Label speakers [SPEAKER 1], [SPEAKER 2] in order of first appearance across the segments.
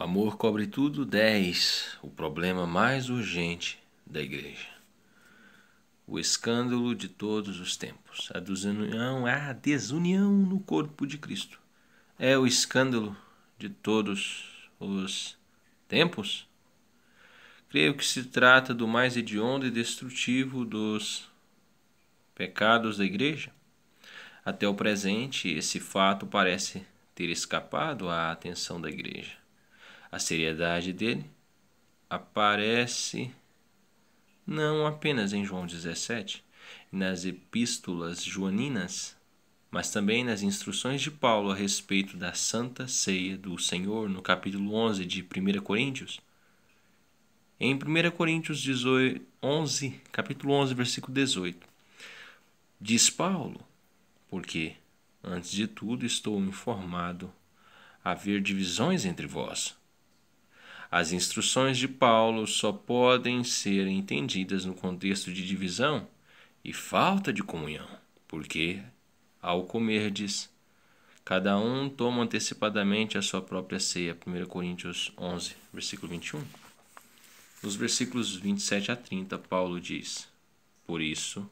[SPEAKER 1] O amor cobre tudo 10, o problema mais urgente da igreja. O escândalo de todos os tempos, a desunião, a desunião no corpo de Cristo. É o escândalo de todos os tempos? Creio que se trata do mais hediondo e destrutivo dos pecados da igreja. Até o presente, esse fato parece ter escapado à atenção da igreja a seriedade dele aparece não apenas em João 17, nas epístolas joaninas, mas também nas instruções de Paulo a respeito da Santa Ceia do Senhor, no capítulo 11 de 1 Coríntios. Em 1 Coríntios 18, 11, capítulo 11, versículo 18, diz Paulo, porque, antes de tudo, estou informado haver divisões entre vós, as instruções de Paulo só podem ser entendidas no contexto de divisão e falta de comunhão, porque, ao comerdes, cada um toma antecipadamente a sua própria ceia. 1 Coríntios 11, versículo 21. Nos versículos 27 a 30, Paulo diz: Por isso,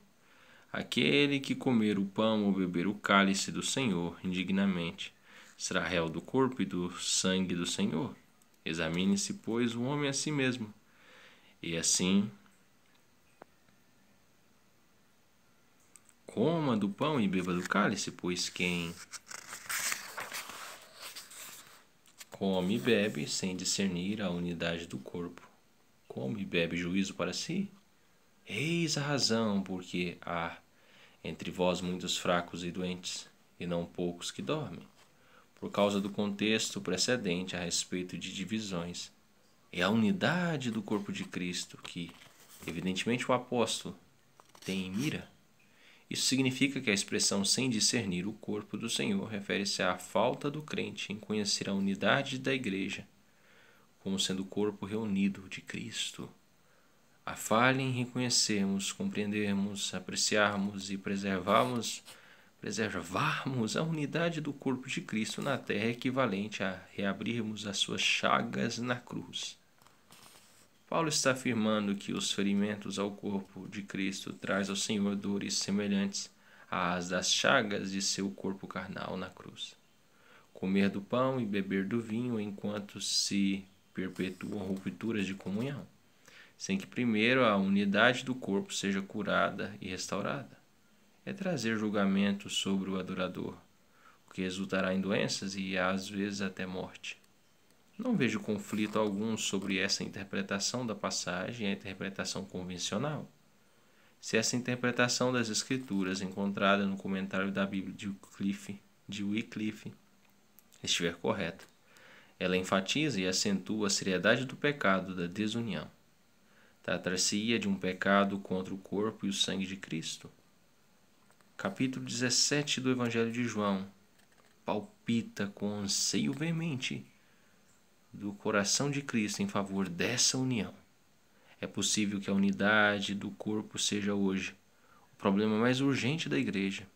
[SPEAKER 1] aquele que comer o pão ou beber o cálice do Senhor indignamente será réu do corpo e do sangue do Senhor. Examine-se, pois, o homem a si mesmo, e assim coma do pão e beba do cálice, pois quem come e bebe sem discernir a unidade do corpo, come e bebe juízo para si, eis a razão porque há entre vós muitos fracos e doentes, e não poucos que dormem por causa do contexto precedente a respeito de divisões. É a unidade do corpo de Cristo que, evidentemente, o apóstolo tem em mira. Isso significa que a expressão sem discernir o corpo do Senhor refere-se à falta do crente em conhecer a unidade da igreja como sendo o corpo reunido de Cristo. A falha em reconhecermos, compreendermos, apreciarmos e preservarmos Preservarmos a unidade do corpo de Cristo na terra é equivalente a reabrirmos as suas chagas na cruz. Paulo está afirmando que os ferimentos ao corpo de Cristo traz ao Senhor dores semelhantes às das chagas de seu corpo carnal na cruz. Comer do pão e beber do vinho enquanto se perpetuam rupturas de comunhão, sem que primeiro a unidade do corpo seja curada e restaurada é trazer julgamento sobre o adorador, o que resultará em doenças e às vezes até morte. Não vejo conflito algum sobre essa interpretação da passagem e a interpretação convencional. Se essa interpretação das Escrituras, encontrada no comentário da Bíblia de Wycliffe, de Wycliffe estiver correta, ela enfatiza e acentua a seriedade do pecado da desunião. tratar se ia de um pecado contra o corpo e o sangue de Cristo, capítulo 17 do Evangelho de João, palpita com anseio veemente do coração de Cristo em favor dessa união. É possível que a unidade do corpo seja hoje o problema mais urgente da igreja,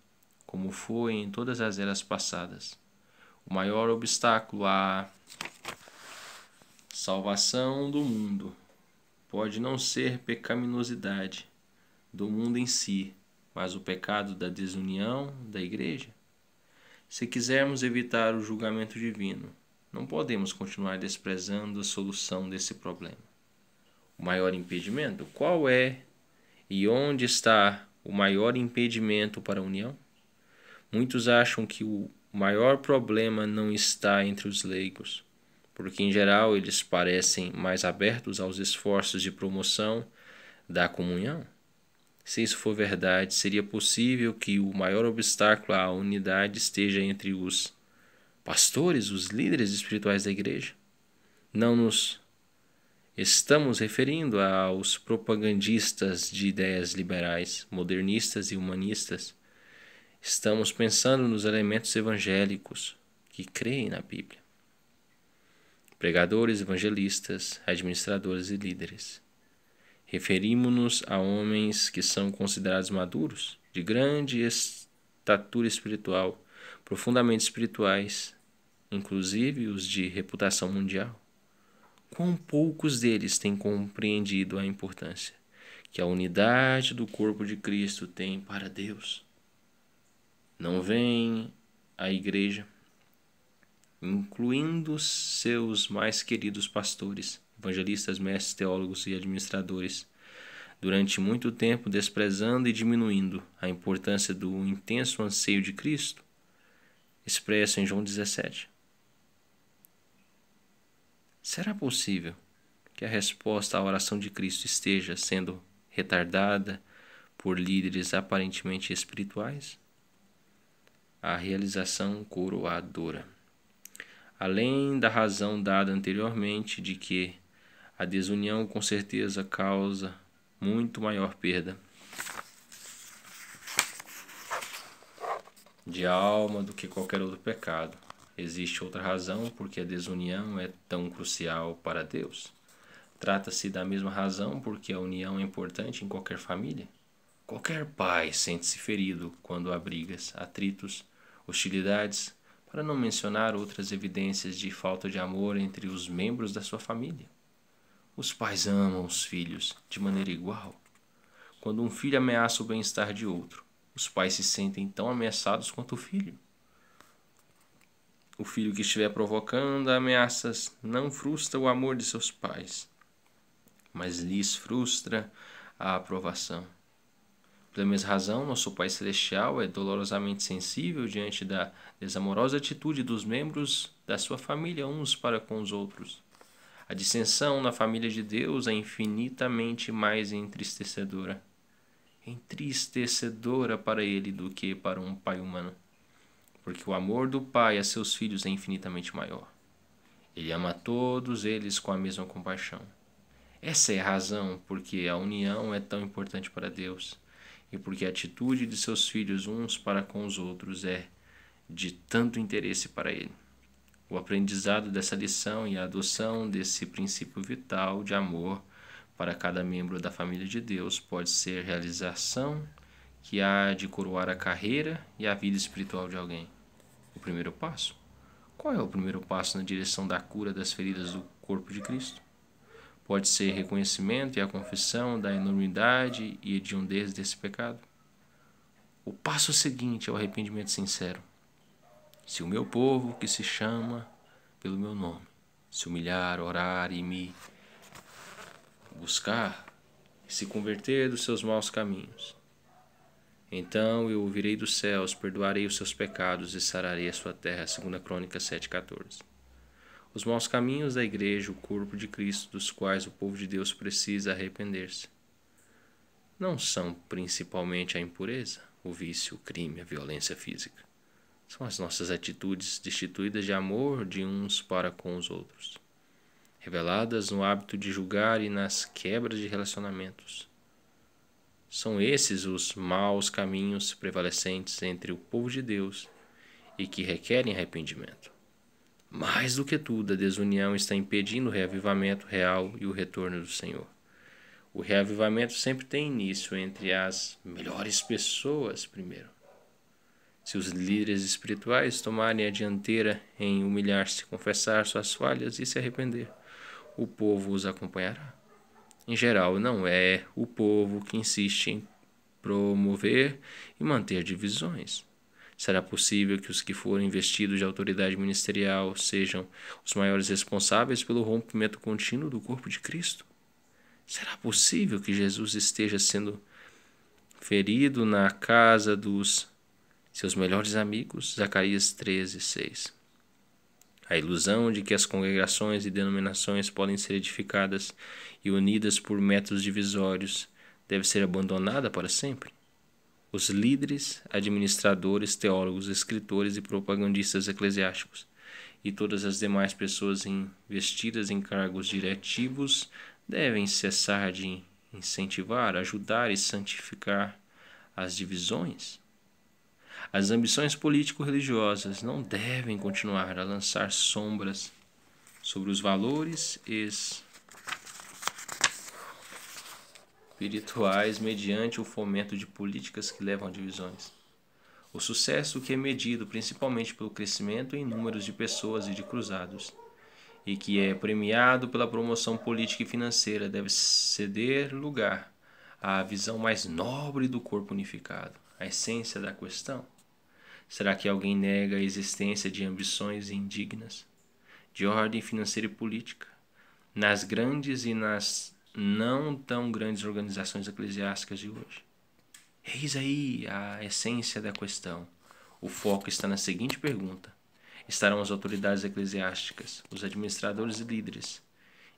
[SPEAKER 1] como foi em todas as eras passadas. O maior obstáculo à salvação do mundo pode não ser pecaminosidade do mundo em si, mas o pecado da desunião da igreja? Se quisermos evitar o julgamento divino, não podemos continuar desprezando a solução desse problema. O maior impedimento? Qual é e onde está o maior impedimento para a união? Muitos acham que o maior problema não está entre os leigos, porque em geral eles parecem mais abertos aos esforços de promoção da comunhão. Se isso for verdade, seria possível que o maior obstáculo à unidade esteja entre os pastores, os líderes espirituais da igreja. Não nos estamos referindo aos propagandistas de ideias liberais, modernistas e humanistas. Estamos pensando nos elementos evangélicos que creem na Bíblia. Pregadores, evangelistas, administradores e líderes. Referimos-nos a homens que são considerados maduros, de grande estatura espiritual, profundamente espirituais, inclusive os de reputação mundial. Quão poucos deles têm compreendido a importância que a unidade do corpo de Cristo tem para Deus? Não vem a igreja, incluindo seus mais queridos pastores evangelistas, mestres, teólogos e administradores, durante muito tempo desprezando e diminuindo a importância do intenso anseio de Cristo, expresso em João 17. Será possível que a resposta à oração de Cristo esteja sendo retardada por líderes aparentemente espirituais? A realização coroadora. Além da razão dada anteriormente de que a desunião com certeza causa muito maior perda de alma do que qualquer outro pecado. Existe outra razão porque a desunião é tão crucial para Deus. Trata-se da mesma razão porque a união é importante em qualquer família. Qualquer pai sente-se ferido quando há brigas, atritos, hostilidades, para não mencionar outras evidências de falta de amor entre os membros da sua família. Os pais amam os filhos de maneira igual. Quando um filho ameaça o bem-estar de outro, os pais se sentem tão ameaçados quanto o filho. O filho que estiver provocando ameaças não frustra o amor de seus pais, mas lhes frustra a aprovação. Pela mesma razão, nosso Pai Celestial é dolorosamente sensível diante da desamorosa atitude dos membros da sua família uns para com os outros. A dissensão na família de Deus é infinitamente mais entristecedora. Entristecedora para ele do que para um pai humano. Porque o amor do pai a seus filhos é infinitamente maior. Ele ama todos eles com a mesma compaixão. Essa é a razão porque a união é tão importante para Deus e porque a atitude de seus filhos uns para com os outros é de tanto interesse para ele. O aprendizado dessa lição e a adoção desse princípio vital de amor para cada membro da família de Deus pode ser realização que há de coroar a carreira e a vida espiritual de alguém. O primeiro passo? Qual é o primeiro passo na direção da cura das feridas do corpo de Cristo? Pode ser reconhecimento e a confissão da enormidade e hediondez desse pecado? O passo seguinte é o arrependimento sincero se o meu povo, que se chama pelo meu nome, se humilhar, orar e me buscar, se converter dos seus maus caminhos, então eu ouvirei dos céus, perdoarei os seus pecados e sararei a sua terra. 2 Crônicas 7,14. Os maus caminhos da igreja, o corpo de Cristo, dos quais o povo de Deus precisa arrepender-se, não são principalmente a impureza, o vício, o crime, a violência física são as nossas atitudes destituídas de amor de uns para com os outros, reveladas no hábito de julgar e nas quebras de relacionamentos. São esses os maus caminhos prevalecentes entre o povo de Deus e que requerem arrependimento. Mais do que tudo, a desunião está impedindo o reavivamento real e o retorno do Senhor. O reavivamento sempre tem início entre as melhores pessoas primeiro. Se os líderes espirituais tomarem a dianteira em humilhar-se, confessar suas falhas e se arrepender, o povo os acompanhará. Em geral, não é o povo que insiste em promover e manter divisões. Será possível que os que forem investidos de autoridade ministerial sejam os maiores responsáveis pelo rompimento contínuo do corpo de Cristo? Será possível que Jesus esteja sendo ferido na casa dos seus melhores amigos, Zacarias 13, 6. A ilusão de que as congregações e denominações podem ser edificadas e unidas por métodos divisórios deve ser abandonada para sempre. Os líderes, administradores, teólogos, escritores e propagandistas eclesiásticos e todas as demais pessoas investidas em cargos diretivos devem cessar de incentivar, ajudar e santificar as divisões as ambições político-religiosas não devem continuar a lançar sombras sobre os valores espirituais mediante o fomento de políticas que levam a divisões. O sucesso que é medido principalmente pelo crescimento em números de pessoas e de cruzados, e que é premiado pela promoção política e financeira, deve ceder lugar à visão mais nobre do corpo unificado, a essência da questão. Será que alguém nega a existência de ambições indignas, de ordem financeira e política, nas grandes e nas não tão grandes organizações eclesiásticas de hoje? Eis aí a essência da questão. O foco está na seguinte pergunta: estarão as autoridades eclesiásticas, os administradores e líderes,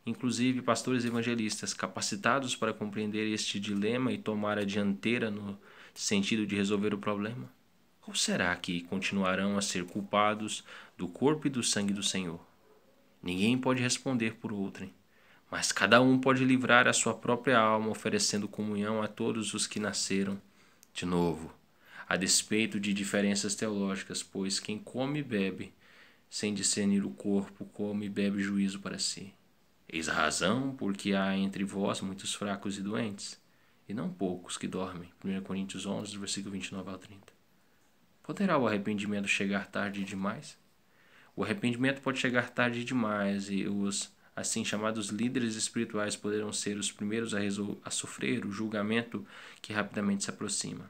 [SPEAKER 1] inclusive pastores evangelistas, capacitados para compreender este dilema e tomar a dianteira no sentido de resolver o problema? Ou será que continuarão a ser culpados do corpo e do sangue do Senhor? Ninguém pode responder por outrem, mas cada um pode livrar a sua própria alma oferecendo comunhão a todos os que nasceram de novo, a despeito de diferenças teológicas, pois quem come e bebe sem discernir o corpo, come e bebe juízo para si. Eis a razão porque há entre vós muitos fracos e doentes, e não poucos que dormem. 1 Coríntios 11, versículo 29 ao 30. Poderá o arrependimento chegar tarde demais? O arrependimento pode chegar tarde demais e os assim chamados líderes espirituais poderão ser os primeiros a, a sofrer o julgamento que rapidamente se aproxima.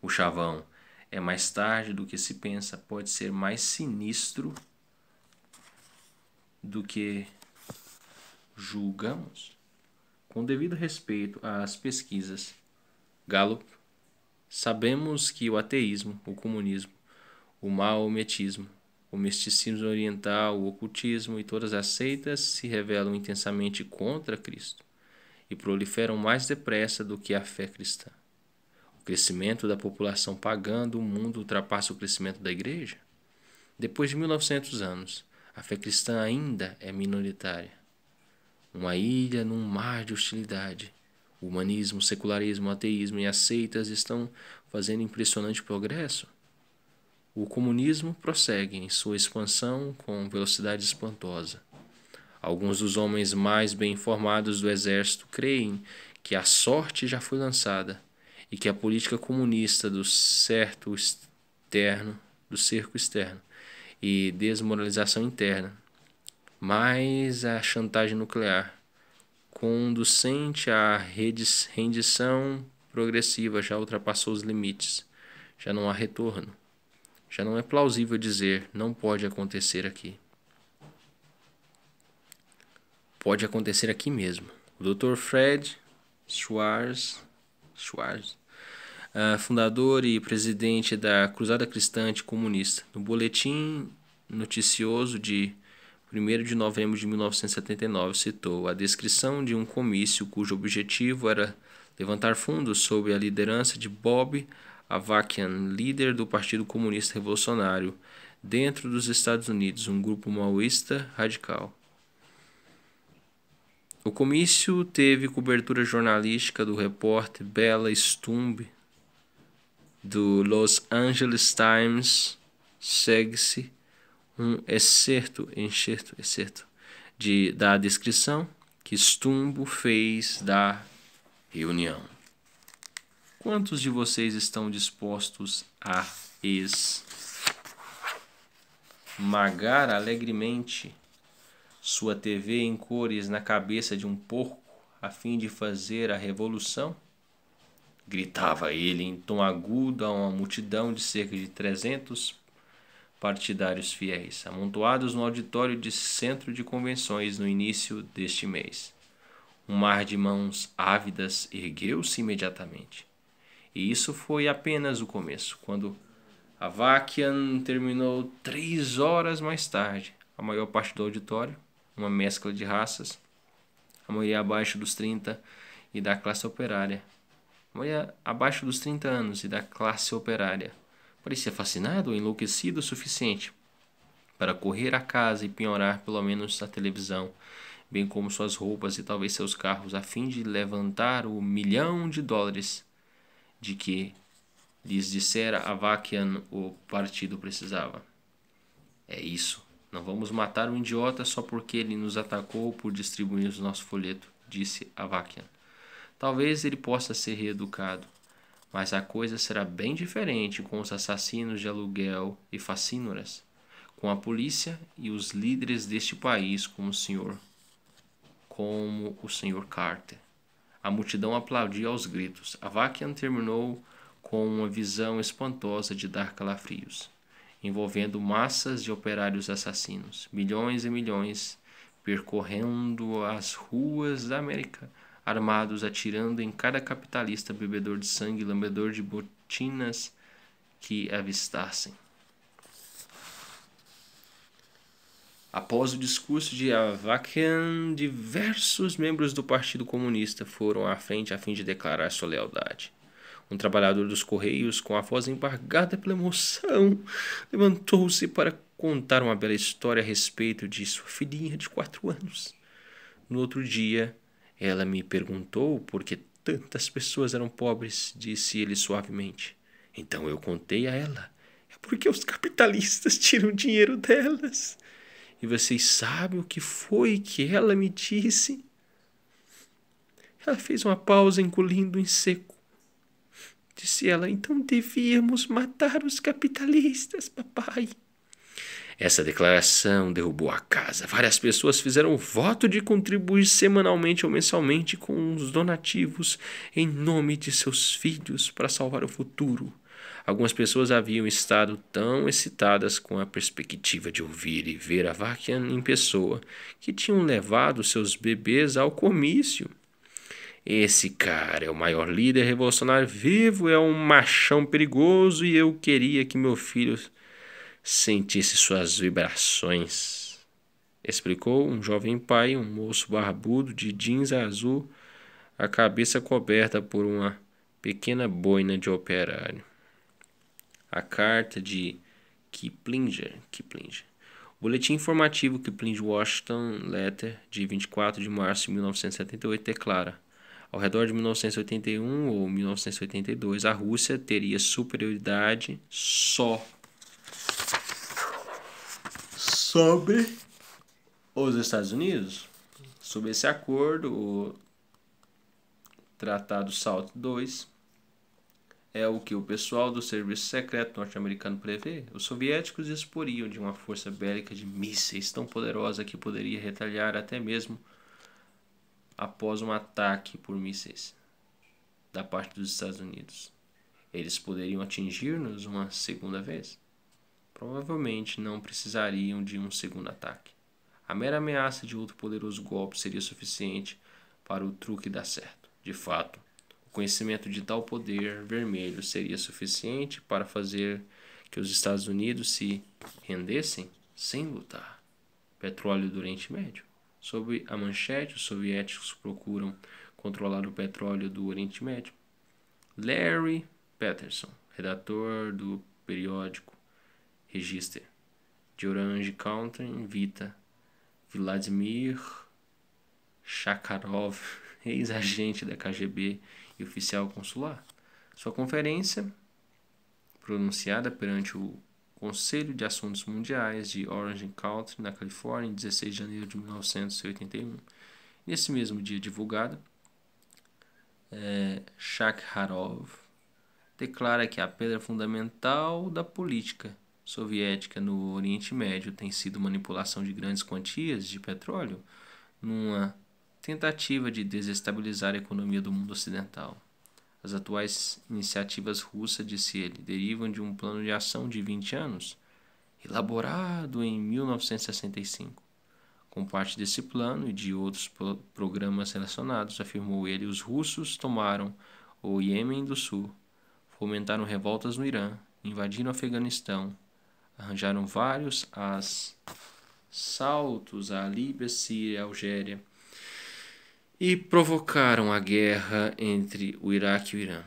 [SPEAKER 1] O chavão é mais tarde do que se pensa, pode ser mais sinistro do que julgamos. Com devido respeito às pesquisas Gallup Sabemos que o ateísmo, o comunismo, o maometismo, o misticismo oriental, o ocultismo e todas as seitas se revelam intensamente contra Cristo e proliferam mais depressa do que a fé cristã. O crescimento da população pagã do mundo ultrapassa o crescimento da igreja? Depois de 1900 anos, a fé cristã ainda é minoritária. Uma ilha num mar de hostilidade humanismo, secularismo, ateísmo e as seitas estão fazendo impressionante progresso. O comunismo prossegue em sua expansão com velocidade espantosa. Alguns dos homens mais bem informados do exército creem que a sorte já foi lançada e que a política comunista do certo externo, do cerco externo e desmoralização interna, mais a chantagem nuclear conducente à rendição progressiva já ultrapassou os limites, já não há retorno. Já não é plausível dizer não pode acontecer aqui. Pode acontecer aqui mesmo. O Dr. Fred Schwarz, Schwarz Uh, fundador e presidente da Cruzada Cristã Comunista, no boletim noticioso de 1 de novembro de 1979, citou a descrição de um comício cujo objetivo era levantar fundos sob a liderança de Bob Avakian, líder do Partido Comunista Revolucionário, dentro dos Estados Unidos, um grupo maoísta radical. O comício teve cobertura jornalística do repórter Bella Stumb do Los Angeles Times. Segue-se um excerto, é é enxerto, excerto é de, da descrição que Stumbo fez da reunião. Quantos de vocês estão dispostos a esmagar alegremente sua TV em cores na cabeça de um porco a fim de fazer a revolução? Gritava ele em tom agudo a uma multidão de cerca de 300 partidários fiéis, amontoados no auditório de centro de convenções no início deste mês. Um mar de mãos ávidas ergueu-se imediatamente. E isso foi apenas o começo, quando a Vakian terminou três horas mais tarde. A maior parte do auditório, uma mescla de raças, a maioria abaixo dos 30 e da classe operária. A maioria abaixo dos 30 anos e da classe operária Parecia fascinado ou enlouquecido o suficiente para correr à casa e penhorar pelo menos a televisão, bem como suas roupas e talvez seus carros, a fim de levantar o milhão de dólares de que lhes dissera Avakian o partido precisava. É isso. Não vamos matar um idiota só porque ele nos atacou por distribuir o nosso folheto, disse Avakian. Talvez ele possa ser reeducado. Mas a coisa será bem diferente com os assassinos de aluguel e facínoras, com a polícia e os líderes deste país como o senhor, como o senhor Carter. A multidão aplaudia aos gritos. A Vakian terminou com uma visão espantosa de dar calafrios, envolvendo massas de operários assassinos, milhões e milhões percorrendo as ruas da América armados, atirando em cada capitalista bebedor de sangue, lambedor de botinas que avistassem. Após o discurso de Avakian, diversos membros do Partido Comunista foram à frente a fim de declarar sua lealdade. Um trabalhador dos Correios, com a voz embargada pela emoção, levantou-se para contar uma bela história a respeito de sua filhinha de quatro anos. No outro dia, ela me perguntou por que tantas pessoas eram pobres, disse ele suavemente. Então eu contei a ela. É porque os capitalistas tiram dinheiro delas. E vocês sabem o que foi que ela me disse? Ela fez uma pausa engolindo em seco. Disse ela: Então devíamos matar os capitalistas, papai. Essa declaração derrubou a casa. Várias pessoas fizeram o voto de contribuir semanalmente ou mensalmente com os donativos em nome de seus filhos para salvar o futuro. Algumas pessoas haviam estado tão excitadas com a perspectiva de ouvir e ver a Vakian em pessoa que tinham levado seus bebês ao comício. Esse cara é o maior líder revolucionário vivo, é um machão perigoso e eu queria que meu filho sentisse suas vibrações. Explicou um jovem pai, um moço barbudo de jeans azul, a cabeça coberta por uma pequena boina de operário. A carta de Kiplinger, Kiplinger. Boletim informativo Kiplinger Washington Letter de 24 de março de 1978 declara: Ao redor de 1981 ou 1982, a Rússia teria superioridade só sobre os Estados Unidos, sobre esse acordo, o Tratado SALT II, é o que o pessoal do serviço secreto norte-americano prevê. Os soviéticos exporiam de uma força bélica de mísseis tão poderosa que poderia retaliar até mesmo após um ataque por mísseis da parte dos Estados Unidos. Eles poderiam atingir-nos uma segunda vez provavelmente não precisariam de um segundo ataque. A mera ameaça de outro poderoso golpe seria suficiente para o truque dar certo. De fato, o conhecimento de tal poder vermelho seria suficiente para fazer que os Estados Unidos se rendessem sem lutar. Petróleo do Oriente Médio. Sob a manchete, os soviéticos procuram controlar o petróleo do Oriente Médio. Larry Peterson, redator do periódico Register, de Orange County, Vita, Vladimir Shakharov, ex-agente da KGB e oficial consular. Sua conferência, pronunciada perante o Conselho de Assuntos Mundiais de Orange County, na Califórnia, em 16 de janeiro de 1981. Nesse mesmo dia divulgado, é, eh, Shakharov declara que a pedra fundamental da política soviética no Oriente Médio tem sido manipulação de grandes quantias de petróleo numa tentativa de desestabilizar a economia do mundo ocidental. As atuais iniciativas russas, disse ele, derivam de um plano de ação de 20 anos, elaborado em 1965. Com parte desse plano e de outros pro programas relacionados, afirmou ele, os russos tomaram o Iêmen do Sul, fomentaram revoltas no Irã, invadiram o Afeganistão, Arranjaram vários assaltos à Líbia, Síria, Algéria e provocaram a guerra entre o Iraque e o Irã.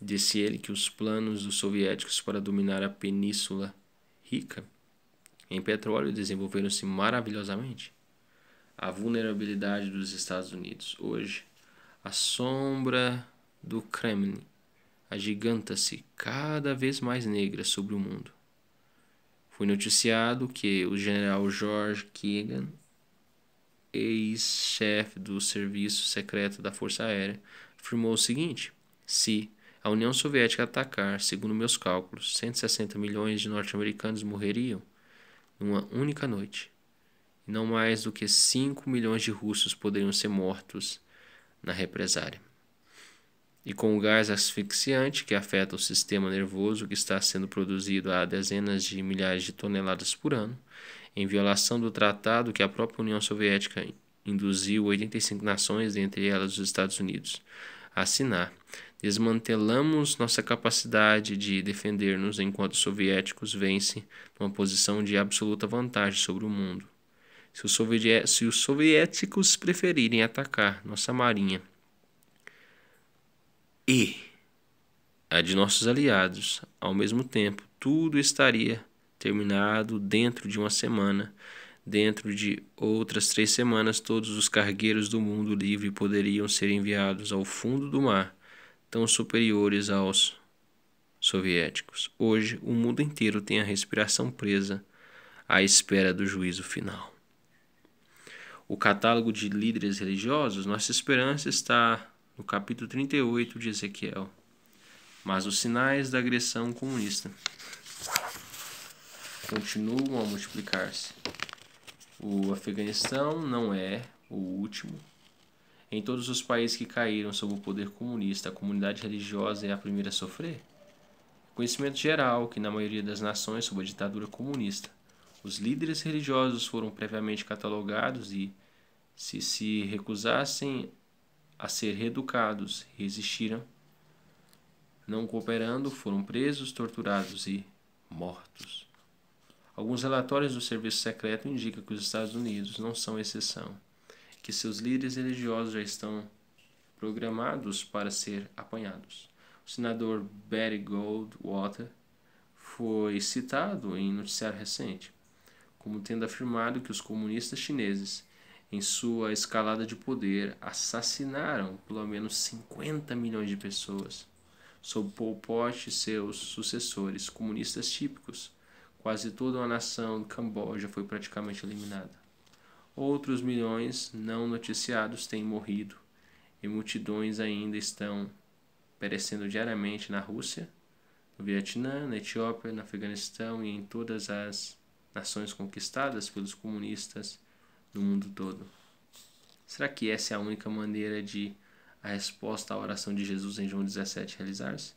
[SPEAKER 1] Disse ele que os planos dos soviéticos para dominar a península rica em petróleo desenvolveram-se maravilhosamente. A vulnerabilidade dos Estados Unidos hoje, a sombra do Kremlin, agiganta-se cada vez mais negra sobre o mundo. Foi noticiado que o general George Keegan, ex-chefe do Serviço Secreto da Força Aérea, afirmou o seguinte: se a União Soviética atacar, segundo meus cálculos, 160 milhões de norte-americanos morreriam numa única noite. E não mais do que 5 milhões de russos poderiam ser mortos na represária e com o gás asfixiante que afeta o sistema nervoso que está sendo produzido a dezenas de milhares de toneladas por ano, em violação do tratado que a própria União Soviética induziu 85 nações, entre elas os Estados Unidos, a assinar. Desmantelamos nossa capacidade de defender-nos enquanto os soviéticos vencem numa posição de absoluta vantagem sobre o mundo. Se os, soviéticos preferirem atacar nossa marinha e a de nossos aliados ao mesmo tempo, tudo estaria terminado dentro de uma semana. Dentro de outras três semanas, todos os cargueiros do mundo livre poderiam ser enviados ao fundo do mar, tão superiores aos soviéticos. Hoje, o mundo inteiro tem a respiração presa à espera do juízo final. O catálogo de líderes religiosos, nossa esperança está no capítulo 38 de Ezequiel, mas os sinais da agressão comunista continuam a multiplicar-se. O Afeganistão não é o último. Em todos os países que caíram sob o poder comunista, a comunidade religiosa é a primeira a sofrer. Conhecimento geral que, na maioria das nações sob a ditadura comunista, os líderes religiosos foram previamente catalogados e, se se recusassem a ser reeducados, resistiram, não cooperando, foram presos, torturados e mortos. Alguns relatórios do serviço secreto indicam que os Estados Unidos não são exceção, que seus líderes religiosos já estão programados para ser apanhados. O senador Barry Goldwater foi citado em noticiário recente como tendo afirmado que os comunistas chineses em sua escalada de poder, assassinaram pelo menos 50 milhões de pessoas. Sob Pol Pot e seus sucessores, comunistas típicos, quase toda a nação do Camboja foi praticamente eliminada. Outros milhões não noticiados têm morrido e multidões ainda estão perecendo diariamente na Rússia, no Vietnã, na Etiópia, no Afeganistão e em todas as nações conquistadas pelos comunistas no mundo todo. Será que essa é a única maneira de a resposta à oração de Jesus em João 17 realizar-se?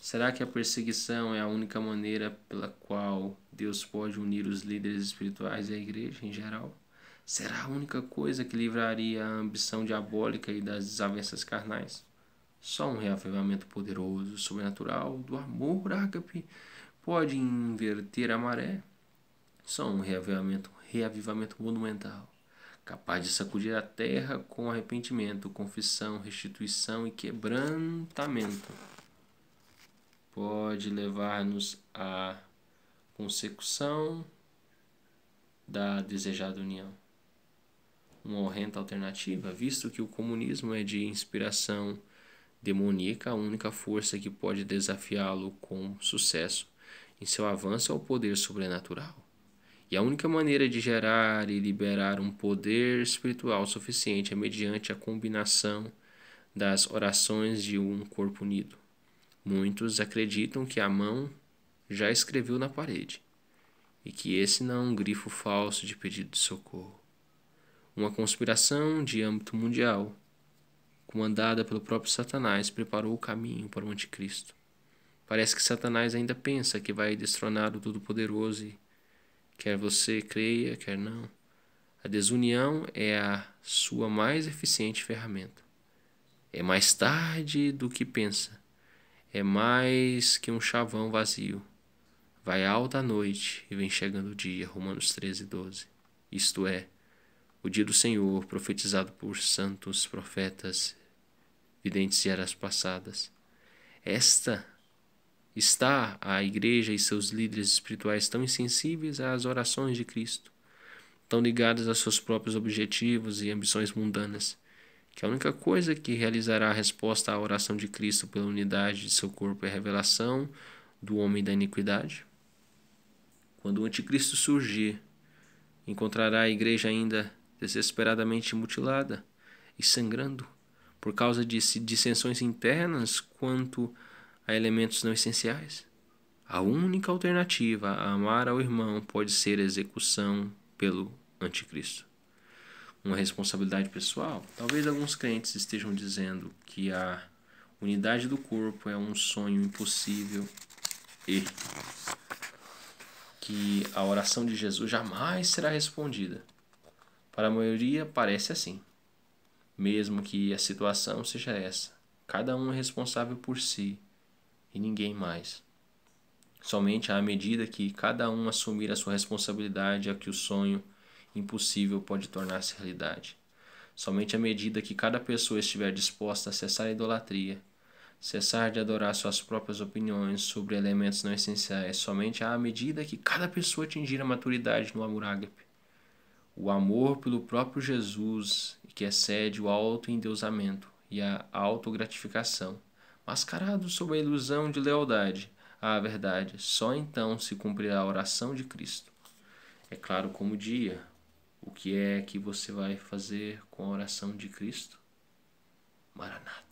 [SPEAKER 1] Será que a perseguição é a única maneira pela qual Deus pode unir os líderes espirituais e a igreja em geral? Será a única coisa que livraria a ambição diabólica e das desavenças carnais? Só um reavivamento poderoso, sobrenatural, do amor ágape pode inverter a maré só um reavivamento, reavivamento monumental, capaz de sacudir a terra com arrependimento, confissão, restituição e quebrantamento. Pode levar-nos à consecução da desejada união. Uma horrenda alternativa, visto que o comunismo é de inspiração demoníaca, a única força que pode desafiá-lo com sucesso em seu avanço ao poder sobrenatural. E a única maneira de gerar e liberar um poder espiritual suficiente é mediante a combinação das orações de um corpo unido. Muitos acreditam que a mão já escreveu na parede e que esse não é um grifo falso de pedido de socorro. Uma conspiração de âmbito mundial, comandada pelo próprio Satanás, preparou o caminho para o Anticristo. Parece que Satanás ainda pensa que vai destronar o Todo-Poderoso e quer você creia, quer não. A desunião é a sua mais eficiente ferramenta. É mais tarde do que pensa. É mais que um chavão vazio. Vai alta a noite e vem chegando o dia. Romanos 13, 12. Isto é, o dia do Senhor, profetizado por santos profetas, videntes e eras passadas. Esta Está a igreja e seus líderes espirituais tão insensíveis às orações de Cristo, tão ligados aos seus próprios objetivos e ambições mundanas, que a única coisa que realizará a resposta à oração de Cristo pela unidade de seu corpo é a revelação do homem da iniquidade? Quando o anticristo surgir, encontrará a igreja ainda desesperadamente mutilada e sangrando por causa de dissensões internas quanto a elementos não essenciais. A única alternativa a amar ao irmão pode ser a execução pelo anticristo. Uma responsabilidade pessoal? Talvez alguns crentes estejam dizendo que a unidade do corpo é um sonho impossível e que a oração de Jesus jamais será respondida. Para a maioria, parece assim. Mesmo que a situação seja essa, cada um é responsável por si e ninguém mais. Somente à medida que cada um assumir a sua responsabilidade é que o sonho impossível pode tornar-se realidade. Somente à medida que cada pessoa estiver disposta a cessar a idolatria, cessar de adorar suas próprias opiniões sobre elementos não essenciais, somente à medida que cada pessoa atingir a maturidade no amor ágape. O amor pelo próprio Jesus, que excede o autoendeusamento e a autogratificação, mascarado sob a ilusão de lealdade à ah, verdade, só então se cumprirá a oração de Cristo. É claro como dia. O que é que você vai fazer com a oração de Cristo? Maranata.